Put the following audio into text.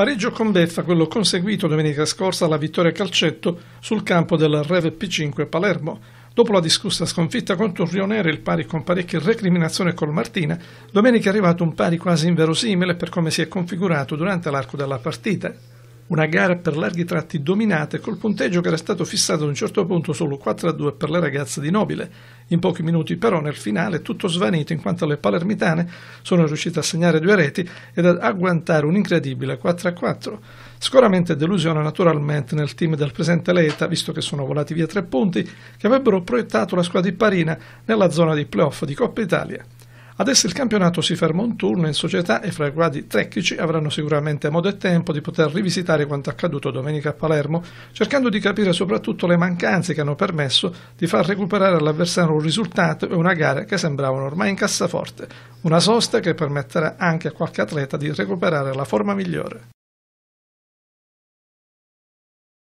Pareggio con beffa quello conseguito domenica scorsa alla vittoria calcetto sul campo del Rev P5 Palermo. Dopo la discussa sconfitta con Torrionere e il pari con parecchie recriminazioni col Martina, domenica è arrivato un pari quasi inverosimile per come si è configurato durante l'arco della partita. Una gara per larghi tratti dominata col punteggio che era stato fissato ad un certo punto solo 4-2 per le ragazze di Nobile. In pochi minuti però nel finale tutto svanito in quanto le palermitane sono riuscite a segnare due reti ed ad agguantare un incredibile 4-4. Sicuramente delusione naturalmente nel team del presente Leta, visto che sono volati via tre punti che avrebbero proiettato la squadra di Parina nella zona di playoff di Coppa Italia. Adesso il campionato si ferma un turno in società e fra i guadi tecnici avranno sicuramente modo e tempo di poter rivisitare quanto accaduto domenica a Palermo, cercando di capire soprattutto le mancanze che hanno permesso di far recuperare all'avversario un risultato e una gara che sembravano ormai in cassaforte, una sosta che permetterà anche a qualche atleta di recuperare la forma migliore.